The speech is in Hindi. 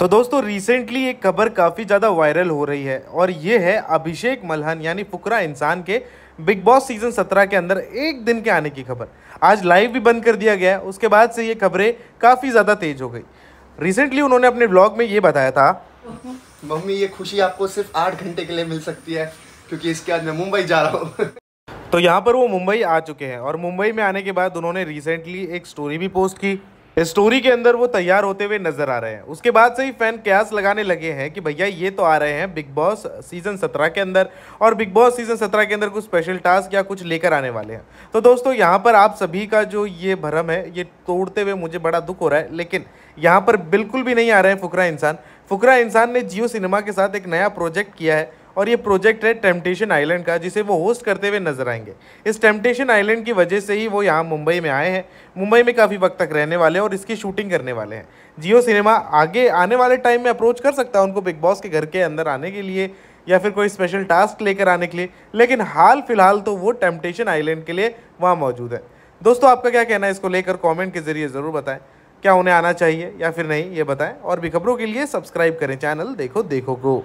तो दोस्तों रिसेंटली एक खबर काफ़ी ज़्यादा वायरल हो रही है और ये है अभिषेक मल्हन यानी फुकरा इंसान के बिग बॉस सीजन 17 के अंदर एक दिन के आने की खबर आज लाइव भी बंद कर दिया गया उसके बाद से ये खबरें काफ़ी ज़्यादा तेज हो गई रिसेंटली उन्होंने अपने ब्लॉग में ये बताया था मम्मी ये खुशी आपको सिर्फ आठ घंटे के लिए मिल सकती है क्योंकि इसके बाद मैं मुंबई जा रहा हूँ तो यहाँ पर वो मुंबई आ चुके हैं और मुंबई में आने के बाद उन्होंने रिसेंटली एक स्टोरी भी पोस्ट की स्टोरी के अंदर वो तैयार होते हुए नजर आ रहे हैं उसके बाद से ही फैन कयास लगाने लगे हैं कि भैया ये तो आ रहे हैं बिग बॉस सीजन सत्रह के अंदर और बिग बॉस सीजन सत्रह के अंदर कुछ स्पेशल टास्क या कुछ लेकर आने वाले हैं तो दोस्तों यहाँ पर आप सभी का जो ये भरम है ये तोड़ते हुए मुझे बड़ा दुख हो रहा है लेकिन यहाँ पर बिल्कुल भी नहीं आ रहे हैं फुकरा इंसान फुकरा इंसान ने जियो सिनेमा के साथ एक नया प्रोजेक्ट किया है और ये प्रोजेक्ट है टेम्पटेशन आइलैंड का जिसे वो होस्ट करते हुए नजर आएंगे इस टेम्पटेशन आइलैंड की वजह से ही वो यहाँ मुंबई में आए हैं मुंबई में काफ़ी वक्त तक रहने वाले हैं और इसकी शूटिंग करने वाले हैं जियो सिनेमा आगे आने वाले टाइम में अप्रोच कर सकता है उनको बिग बॉस के घर के अंदर आने के लिए या फिर कोई स्पेशल टास्क लेकर आने के लिए लेकिन हाल फिलहाल तो वो टेम्पटेशन आइलैंड के लिए वहाँ मौजूद है दोस्तों आपका क्या कहना है इसको लेकर कॉमेंट के जरिए ज़रूर बताएं क्या उन्हें आना चाहिए या फिर नहीं ये बताएं और भी खबरों के लिए सब्सक्राइब करें चैनल देखो देखो को